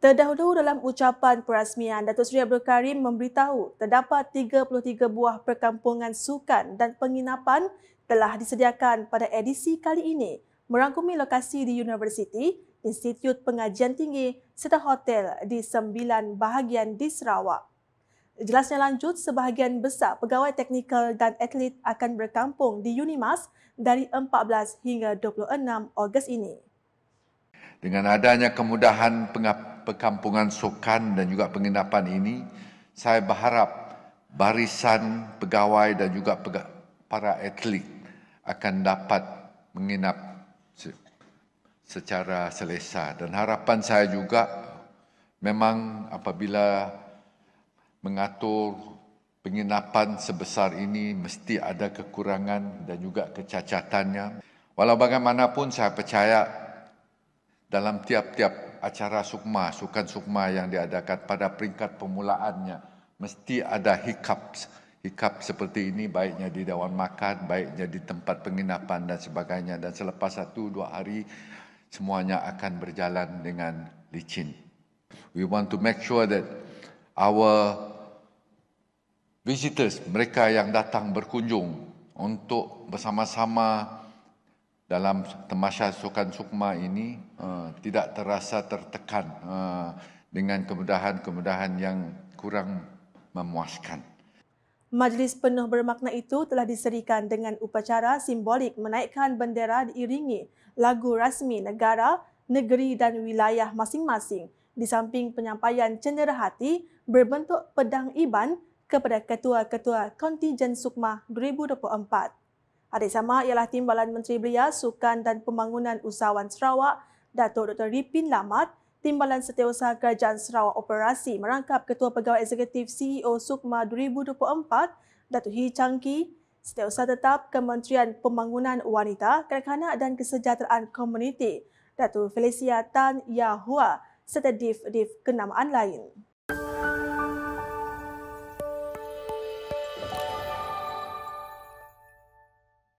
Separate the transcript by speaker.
Speaker 1: Terdahulu dalam ucapan perasmian, Datuk Seri Abdul Karim memberitahu terdapat 33 buah perkampungan sukan dan penginapan telah disediakan pada edisi kali ini merangkumi lokasi di universiti, institut pengajian tinggi serta hotel di sembilan bahagian di Sarawak. Jelasnya lanjut, sebahagian besar pegawai teknikal dan atlet akan berkampung di Unimas dari 14 hingga 26 Ogos ini.
Speaker 2: Dengan adanya kemudahan perkampungan sokan dan juga penginapan ini, saya berharap barisan pegawai dan juga para atlet akan dapat menginap secara selesa. Dan harapan saya juga memang apabila mengatur penginapan sebesar ini mesti ada kekurangan dan juga kecacatannya. Walau bagaimanapun saya percaya dalam tiap-tiap acara sukma, sukan sukma yang diadakan pada peringkat pemulaannya mesti ada hikap-hikap seperti ini baiknya di dewan makan, baiknya di tempat penginapan dan sebagainya. Dan selepas satu dua hari semuanya akan berjalan dengan licin. We want to make sure that our visitors, mereka yang datang berkunjung untuk bersama-sama dalam temasha sukan sukma ini uh, tidak terasa tertekan uh, dengan kemudahan-kemudahan yang kurang memuaskan.
Speaker 1: Majlis penuh bermakna itu telah diserikan dengan upacara simbolik menaikkan bendera diiringi lagu rasmi negara, negeri dan wilayah masing-masing di samping penyampaian cenderahati berbentuk pedang iban kepada ketua-ketua kontingen Sukma 2024. Adik sama ialah Timbalan Menteri Belia Sukan dan Pembangunan Usahawan Sarawak, Datuk Dr. Ripin Lamat, Timbalan Setiausaha Kerajaan Sarawak Operasi merangkap Ketua Pegawai Eksekutif CEO Sukma 2024, Datuk Hi Changki, Setiausaha Tetap Kementerian Pembangunan Wanita, Kanak-kanak dan Kesejahteraan Komuniti, Datuk Felicia Tan Yahua serta div-div kenamaan lain.